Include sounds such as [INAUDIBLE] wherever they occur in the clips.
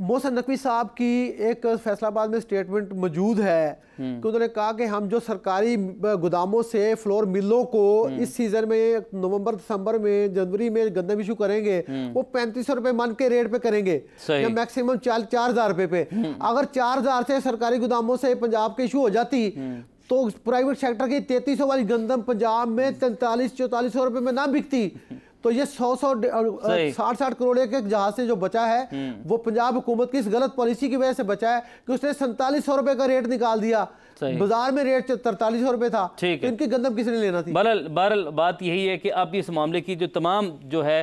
मोहसन नकवी साहब की एक फैसलाबाद में स्टेटमेंट मौजूद है हम्म। कि उन्होंने कहा कि हम जो सरकारी गोदामों से फ्लोर मिलों को हम्म। इस सीज़न में नवंबर दिसंबर में जनवरी में गंदम इशू करेंगे हम्म। वो पैंतीस सौ रुपए मन के रेट पे करेंगे या मैक्सिमम चार चार हज़ार रुपए पे अगर चार हज़ार से सरकारी गोदामों से पंजाब के इशू हो जाती तो प्राइवेट सेक्टर की तैतीस वाली गंदम पंजाब में तैतालीस चौतालीस सौ रुपये में ना बिकती [LAUGHS] तो ये सौ सौ साठ साठ करोड़ के जहाज से जो बचा है हम्म। वो पंजाब हुकूमत की इस गलत पॉलिसी की वजह से बचा है कि उसने सैंतालीस सौ रुपए का रेट निकाल दिया बाजार में रेट तरतालीस सौ रुपए था ठीक है इनकी गंदम किसने लेना थी बहरल बहरल बात यही है कि अब इस मामले की जो तमाम जो है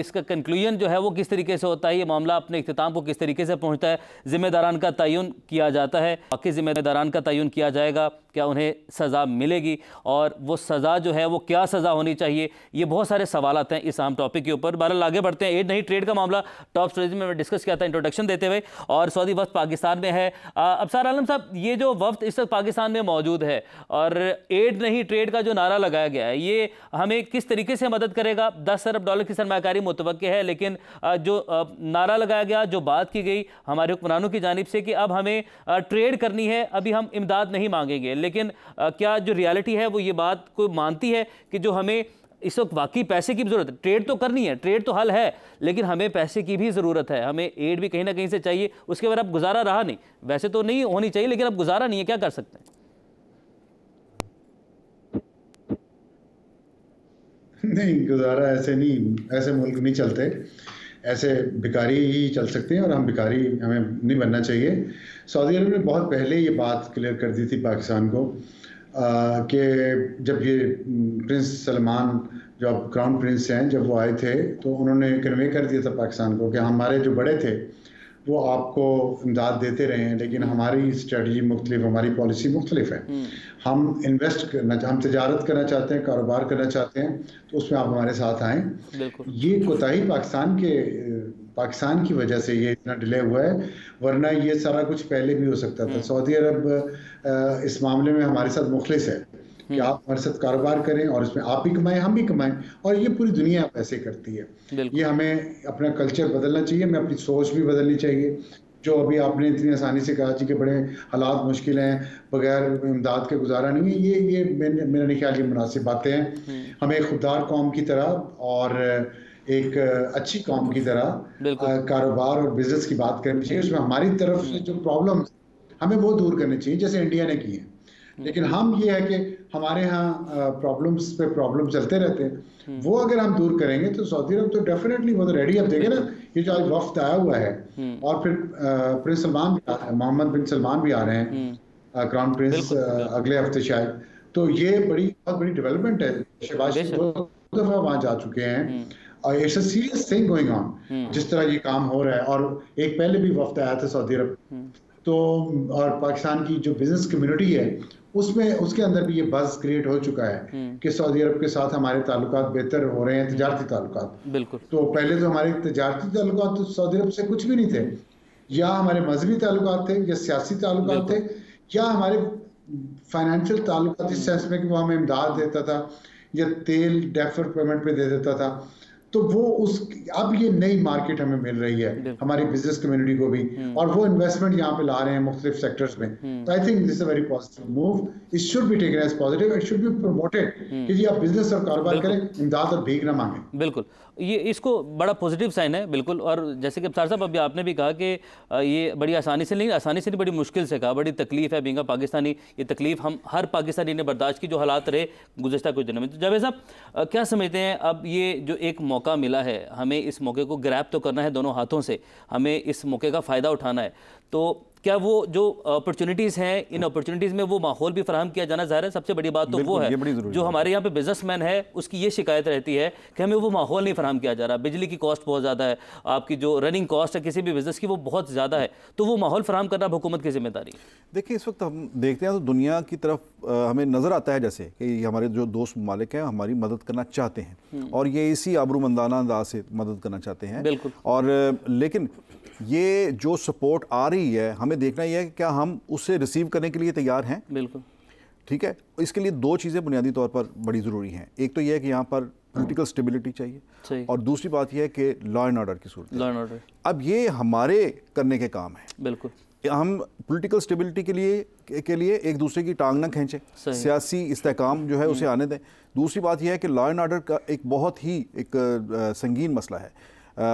इसका कंक्लूजन जो है वो किस तरीके से होता है ये मामला अपने अख्ताम को किस तरीके से पहुंचता है जिम्मेदारान का तयन किया जाता है बाकी जिम्मेदारान का तयन किया जाएगा क्या उन्हें सज़ा मिलेगी और वो सज़ा जो है वो क्या सज़ा होनी चाहिए ये बहुत सारे सवाल हैं हैं इस आम टॉपिक के ऊपर बहरहाल आगे बढ़ते हैं एड नहीं ट्रेड का मामला टॉप स्टोरीज में डिस्कस किया था इंट्रोडक्शन देते हुए और सऊदी वफ्त पाकिस्तान में है अबसार आलम साहब ये जो वक्त इस वक्त पाकिस्तान में मौजूद है और एड नहीं ट्रेड का जो नारा लगाया गया है ये हमें किस तरीके से मदद करेगा दस अरब डॉलर की सरमाकारी मुतव है लेकिन जो नारा लगाया गया जो बात की गई हमारे हुक्मरानों की जानब से कि अब हमें ट्रेड करनी है अभी हम इमदाद नहीं मांगेंगे लेकिन क्या जो रियलिटी है वो ये बात को मानती है कि जो हमें इस वक्त वाकई पैसे की ज़रूरत है ट्रेड तो करनी है ट्रेड तो हल है लेकिन हमें पैसे की भी ज़रूरत है हमें एड भी कहीं ना कहीं से चाहिए उसके बाद अब गुजारा रहा नहीं वैसे तो नहीं होनी चाहिए लेकिन अब गुजारा नहीं है क्या कर सकते हैं नहीं गुजारा ऐसे नहीं ऐसे मुल्क नहीं चलते ऐसे भिकारी ही चल सकते हैं और हम भिकारी हमें नहीं बनना चाहिए सऊदी अरब ने बहुत पहले ये बात क्लियर कर दी थी पाकिस्तान को कि जब ये प्रिंस सलमान जो अब क्राउन प्रिंस हैं जब वो आए थे तो उन्होंने कन्वे कर दिया था पाकिस्तान को कि हमारे जो बड़े थे वो आपको इमदाद देते रहे हैं लेकिन हमारी स्ट्रेटजी मुख्तलिफ हमारी पॉलिसी मुख्तलिफ है हम्म। हम इन्वेस्ट करना हम तजारत करना चाहते हैं कारोबार करना चाहते हैं तो उसमें आप हमारे साथ आएँ ये कोताही पाकिस्तान के पाकिस्तान की वजह से ये इतना डिले हुआ है वरना ये सारा कुछ पहले भी हो सकता था हम्म। सऊदी अरब इस मामले में हमारे साथ मुखलिस है कि हम्म। आप हमारे साथ कारोबार करें और इसमें आप भी कमाएं हम भी कमाएं और ये पूरी दुनिया ऐसे करती है ये हमें अपना कल्चर बदलना चाहिए हमें अपनी सोच भी बदलनी चाहिए जो अभी आपने इतनी आसानी से जी के बड़े हालात मुश्किल हैं बगैर इमदाद के गुजारा नहीं है ये ये मेरे नहीं ख्याल ये मुनासिब बातें हैं हम्म। हमें खुददार कौम की तरह और एक अच्छी कॉम की तरह कारोबार और बिजनेस की बात करनी चाहिए उसमें हमारी तरफ से जो प्रॉब्लम हमें वो दूर करनी चाहिए जैसे इंडिया ने की है हम्म। लेकिन हम ये है कि हमारे यहाँ प्रॉब्लम्स पे प्रॉब्लम चलते रहते हैं हम्म। वो अगर हम दूर करेंगे तो सऊदी अरब तो डेफिनेटली वो तो रेडी अब देखे ना ये जो आज वफ्त आया हुआ है हम्म। और फिर प्रिंस सलमान भी आ रहे हैं मोहम्मद बिन सलमान भी आ रहे हैं क्राउन प्रिंस अगले हफ्ते शायद तो ये बड़ी बहुत बड़ी डेवलपमेंट है शहबाज दो दफा वहां जा चुके हैं it's a serious thing going on जिस तरह ये काम हो रहा है और एक पहले भी वफद आया था सऊदी अरब hmm. तो और पाकिस्तान की जो बिजनेस कम्युनिटी है उसमें उसके अंदर भी ये बस क्रिएट हो चुका है hmm. कि सऊदी अरब के साथ हमारे ताल्लुक बेहतर हो रहे हैं hmm. तजारती ताल्लुक बिल्कुल तो पहले तो हमारे तजारती ताल्लुक तो सऊदी अरब से कुछ भी नहीं थे या हमारे मजहबी ताल्लुक थे या सियासी ताल्लुक थे या हमारे फाइनेंशियल ताल्लुक इस सेंस में कि वो हमें इमदाद देता था या तेल डेफर पेमेंट पे दे देता था तो वो उस अब ये नई मार्केट हमें मिल रही है हमारी बिजनेस कम्युनिटी को भी हम्म। और वो इन्वेस्टमेंट यहाँ पे ला रहे हैं मुख्तलिफ सेक्टर्स में हम्म। तो I think this very positive move it should be taken as positive it should be promoted कि जी आप बिजनेस और कारोबार करें इमदाद और भीख ना मांगे बिल्कुल ये इसको बड़ा पॉजिटिव साइन है बिल्कुल और जैसे कि अफ्तार साहब अभी आपने भी कहा कि ये बड़ी आसानी से नहीं आसानी से नहीं बड़ी मुश्किल से कहा बड़ी तकलीफ है बिंगा पाकिस्तानी ये तकलीफ हम हर पाकिस्तानी ने बर्दाश्त की जो हालात रहे गुजशत कुछ दिनों में तो जावेद साहब क्या समझते हैं अब ये जो एक मौका मिला है हमें इस मौके को ग्रैप तो करना है दोनों हाथों से हमें इस मौके का फ़ायदा उठाना है तो क्या वो जो अपॉर्चुनिटीज़ हैं इन अपॉर्चुनिटीज़ में वो माहौल भी फराम किया जाना ज़ाहिर है सबसे बड़ी बात तो वो है जो हमारे यहाँ पे बिजनेसमैन है उसकी ये शिकायत रहती है कि हमें वो माहौल नहीं फराम किया जा रहा बिजली की कॉस्ट बहुत ज़्यादा है आपकी जो रनिंग कॉस्ट है किसी भी बिज़नेस की वो बहुत ज़्यादा है तो वो माहौल फराम करना हुकूमत की जिम्मेदारी देखिए इस वक्त हम देखते हैं तो दुनिया की तरफ हमें नज़र आता है जैसे कि हमारे जो दोस्त ममालिक हैं हमारी मदद करना चाहते हैं हम्म। और ये इसी आबरूमंदाना अंदाज से मदद करना चाहते हैं बिल्कुल और लेकिन ये जो सपोर्ट आ रही ही है हमें देखना ही है कि क्या हम उसे रिसीव करने के लिए तैयार हैं बिल्कुल ठीक है इसके लिए दो चीज़ें बुनियादी तौर पर बड़ी ज़रूरी हैं एक तो यह है कि यहाँ पर पोलिटिकल स्टेबिलिटी चाहिए और दूसरी बात यह है कि लॉ एंड ऑर्डर की सूरत लॉ एंड ऑर्डर अब ये हमारे करने के काम है बिल्कुल हम पॉलिटिकल स्टेबिलिटी के लिए के लिए एक दूसरे की टांग ना खींचें सियासी इस्तेकाम जो है उसे आने दें दूसरी बात यह है कि लॉ एंड ऑर्डर का एक बहुत ही एक संगीन मसला है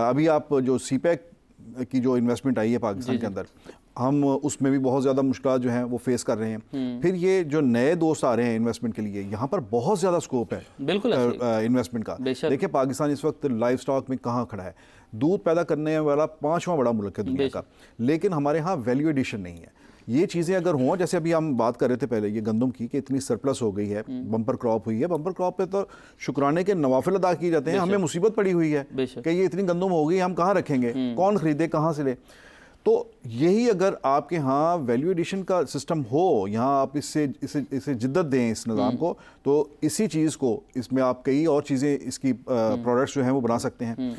अभी आप जो सीपैक की जो इन्वेस्टमेंट आई है पाकिस्तान के अंदर हम उसमें भी बहुत ज़्यादा मुश्किल जो हैं वो फेस कर रहे हैं हम्म। फिर ये जो नए दोस्त आ रहे हैं इन्वेस्टमेंट के लिए यहाँ पर बहुत ज़्यादा स्कोप है बिल्कुल इन्वेस्टमेंट का देखिए पाकिस्तान इस वक्त लाइफ स्टॉक में कहाँ खड़ा है दूध पैदा करने वाला पाँचवा बड़ा मुल्क है दुनिया का लेकिन हमारे यहाँ वैल्यू एडिशन नहीं है ये चीज़ें अगर हों जैसे अभी हम बात कर रहे थे पहले ये गंदम की कि इतनी सरप्लस हो गई है बम्पर हम्म। क्रॉप हुई है बम्पर क्रॉप पे तो शुक्राने के नवाफिल अदा किए जाते हैं हमें मुसीबत पड़ी हुई है कि ये इतनी गंदम हो गई हम कहाँ रखेंगे हम्म। कौन खरीदे कहाँ से ले तो यही अगर आपके यहाँ वैल्यू एडिशन का सिस्टम हो यहाँ आप इससे इसे इसे जिद्दत दें इस निज़ाम हम्म। को तो इसी चीज़ को इसमें आप कई और चीज़ें इसकी प्रोडक्ट्स जो हैं वो बना सकते हैं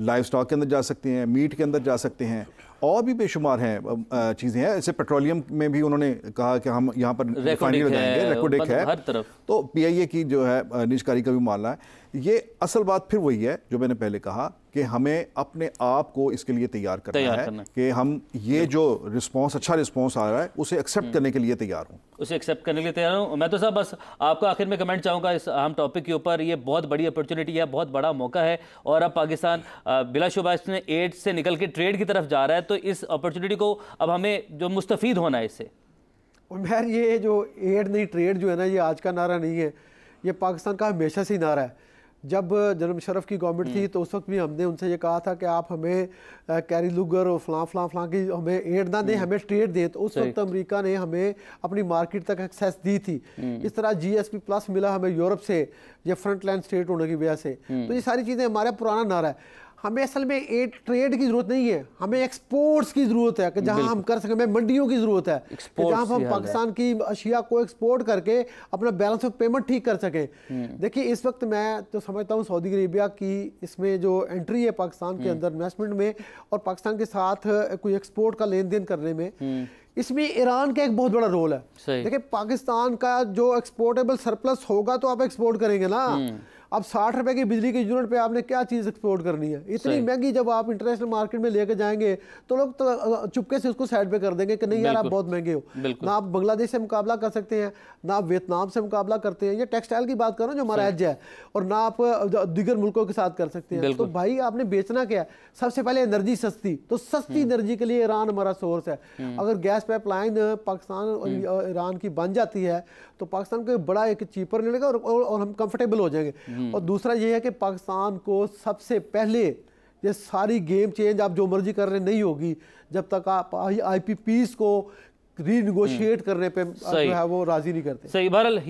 लाइफ स्टॉक के अंदर जा सकते हैं मीट के अंदर जा सकते हैं और भी बेशुमार हैं चीज़ें हैं जैसे पेट्रोलियम में भी उन्होंने कहा कि हम यहाँ पर रिफाइनरी लगाएंगे रेकोडिक है, है। हर तरफ तो पी आई ए की जो है निजकारी का भी मानना है ये असल बात फिर वही है जो मैंने पहले कहा कि हमें अपने आप को इसके लिए तैयार करना तैयार है कि हम ये जो रिस्पांस अच्छा रिस्पांस आ रहा है उसे एक्सेप्ट हम्म। करने के लिए तैयार हूँ उसे एक्सेप्ट करने के लिए तैयार हूँ मैं तो साहब बस आपका आखिर में कमेंट चाहूँगा इस अहम टॉपिक के ऊपर ये बहुत बड़ी अपॉर्चुनिटी है बहुत बड़ा मौका है और अब पाकिस्तान बिलाशुबा इसने एड से निकल के ट्रेड की तरफ जा रहा है तो इस अपॉर्चुनिटी को अब हमें जो मुस्तफ़ होना है इससे खैर ये जो एड नहीं ट्रेड जो है ना ये आज का नारा नहीं है ये पाकिस्तान का हमेशा से ही नारा है जब जनरल शरफ की गवर्नमेंट थी हम्म। तो उस वक्त भी हमने उनसे ये कहा था कि आप हमें कैरी लुगर और फलां फलां फलां की हमें एड ना दें हम्म। हमें ट्रेड दें तो उस वक्त अमेरिका ने हमें अपनी मार्केट तक एक्सेस दी थी हम्म। इस तरह जीएसपी प्लस मिला हमें यूरोप से या फ्रंट लाइन स्टेट होने की वजह से तो ये सारी चीज़ें हमारा पुराना नारा है हमें असल में ए ट्रेड की जरूरत नहीं है हमें एक्सपोर्ट्स की जरूरत है कि जहाँ हम कर सकें हमें मंडियों की जरूरत है जहां हम पाकिस्तान की अशिया को एक्सपोर्ट करके अपना बैलेंस ऑफ पेमेंट ठीक कर सकें हम्म। देखिए इस वक्त मैं तो समझता हूँ सऊदी अरेबिया की इसमें जो एंट्री है पाकिस्तान के हम्म। अंदर इन्वेस्टमेंट में और पाकिस्तान के साथ कोई एक्सपोर्ट का लेन देन करने में हम्म। इसमें ईरान का एक बहुत बड़ा रोल है देखिए पाकिस्तान का जो एक्सपोर्टेबल सरप्लस होगा तो आप एक्सपोर्ट करेंगे ना अब साठ रुपए की बिजली के यूनिट पे आपने क्या चीज़ एक्सपोर्ट करनी है इतनी महंगी जब आप इंटरनेशनल मार्केट में लेके जाएंगे तो लोग तो चुपके से उसको साइड पे कर देंगे कि नहीं यार आप बहुत महंगे हो ना आप बांग्लादेश से मुकाबला कर सकते हैं ना आप वियतनाम से मुकाबला करते हैं या टेक्सटाइल की बात कर जो हमारा एज है और ना आप दिगर मुल्कों के साथ कर सकते हैं तो भाई आपने बेचना क्या है सबसे पहले एनर्जी सस्ती तो सस्ती एनर्जी हम्म। के लिए ईरान हमारा सोर्स है हम्म। अगर गैस पाइपलाइन पाकिस्तान और ईरान हम्म। की बन जाती है तो पाकिस्तान को बड़ा एक चीपर मिलेगा और हम कंफर्टेबल हो जाएंगे हम्म। और दूसरा ये है कि पाकिस्तान को सबसे पहले ये सारी गेम चेंज आप जो मर्जी कर रहे नहीं होगी जब तक आप आई पी को रीनिगोशिएट हम्म। करने पर जो है वो राजी नहीं करते सही बहरल